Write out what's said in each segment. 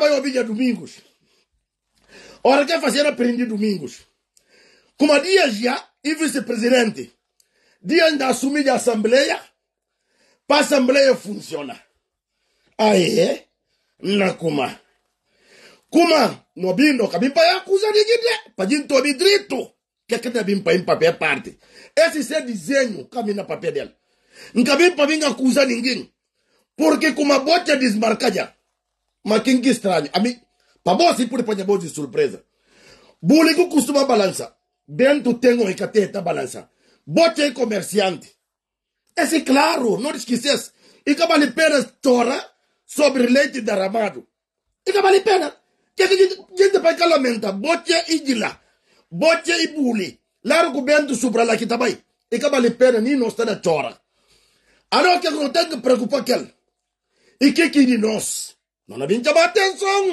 trabalhou dia domingos. Ora, quer é fazer aprendi domingos. Como dias já e vice-presidente, dia da assumir a assembleia, para a assembleia funcionar. Aí, na Kuma. Kuma, no bindo, para é acusa de guide, pedindo tobi drito. Que é que tem bimpa em papel parte. Esse é desenho, caminha papel dela. Não para vir acusar ninguém. Porque como a bote desmarcada, mas quem que estranho? A mim, para você assim por apanhar de surpresa. Bullying costuma balança. Bento tem um recate está balança. Bote é comerciante. Esse é claro, não esqueces. E Cabali Pena chora sobre leite derramado. E Cabali Pena. Que a gente vai que lamenta. Bote e de lá. Bote e bullying. Largo o Bento supra lá que está bem. E Cabali Pena nem não está na chora. Agora que não tem que preocupar com E que que de nós? nona binjabate nsong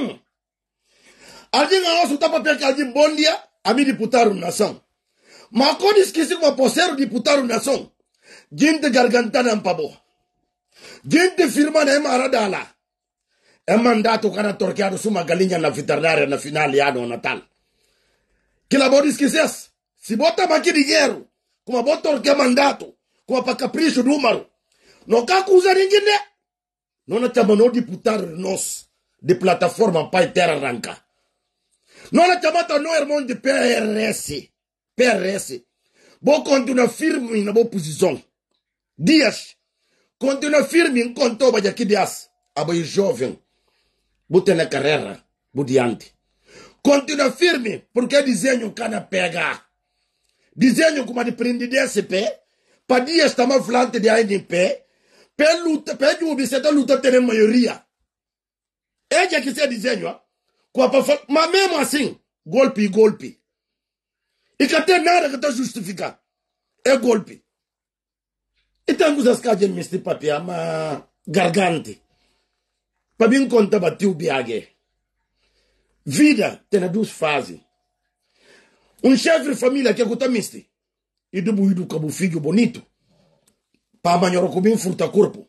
aljinga osu tapa dia peke aljibondia ami diputaru nação makoni skisik ma posero diputaru nação jinte gargantana mpabo gente firma na ema aradala é mandato kana torqueado suma galinha na veterinária na final de ano natal que lá pode se bota aqui dinheiro como bota torque mandato como para capricho número não cacusa ninguém né Nona o deputado nos de plataforma pai terra arranca. Nona chamata no irmão de PRS. PRS. Vou continuar firme na boa posição. Dias. Continua firme enquanto vai aqui dias. Abai jovem. ter na carreira. Vou diante. Continua firme porque desenho cana pega. Desenho como uma de prendidência pé. Para dias estamos falando de ainda pe jihubiseta luta terem maioria. é é que está dizendo, mas mesmo assim, golpe golpe. E que até nada que está justificar. É golpe. E temos as cajas neste papel, mas gargante. Para mim, conta bateu o Vida tem duas fases. Um chefe de família que é o e do buído cabo filho bonito paba nyoro kubin furta kurpu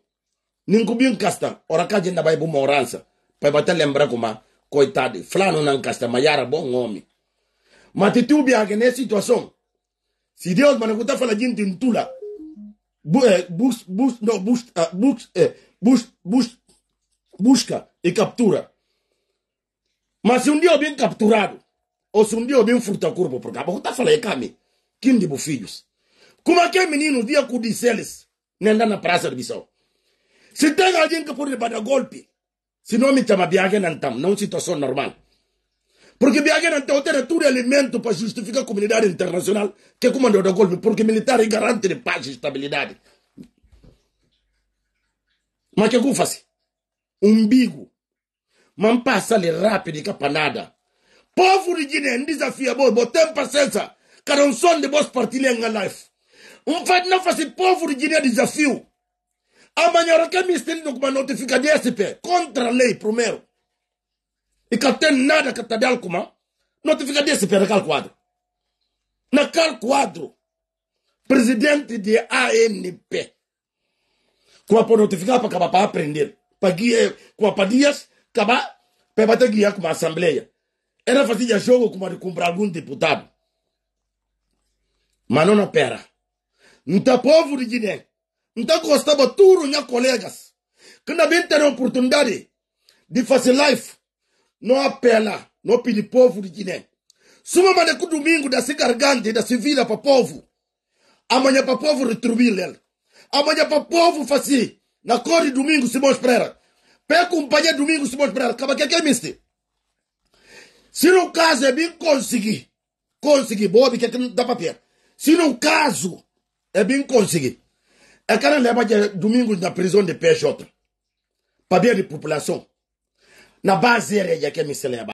nin kubin kasta ora kaje na baibu moransa pa bata lembra kuma coitado flano nan kasta mayara bom homem mati bia que nessa situação se Deus mano kuta fala gente entula bu eh, bus bus no bus uh, bus eh, bus bus busca e captura mas se um dia bem capturado ou se um dia bem furta corpo porque a boca fala é cami quem de filhos como aquele menino dia com eles nenda na praça de prasa biso sitenga jenga pour bada golpe me mi tama biage não é uma situação normal porque biage nan tawte na tudo elemento para justificar a comunidade internacional que comandou da golpe porque militar é garante de paz e estabilidade mas que faz umbigo man passa ali rápido capa nada povo de Guiné desafia bo bo tem paciência cada um som de bons partilha em life Maintenant, voici povo de des desafio. Amanhoroka misteli no kuma notifica DSP contra a lei primeiro. E que tem nada que está dando como notifica DSP naquele quadro. Naquele quadro, presidente de ANP. a para notificar para acabar para aprender. Para guiar, como para dias, acabar para bater guiar a assembleia. Era fazer jogo como de comprar algum deputado. Mas não na pera nta de jine nta costa baturo nya colegas kna bem ter oportunidade de fazer life há apela no pili povo jine suma mane com domingo da se gargante da se vira para povo amanhã para povo retribuir ele amanhã para povo fazer na cor de domingo Simões Pereira para acompanhar domingo Simões Pereira acaba que é mister se no caso é bem conseguir conseguir bobe que dá papel se no caso ebi n konsigi e kana leba je domingu na prison de peshot pabia de population na base yɛrɛ yɛkɛ misɛlɛyaba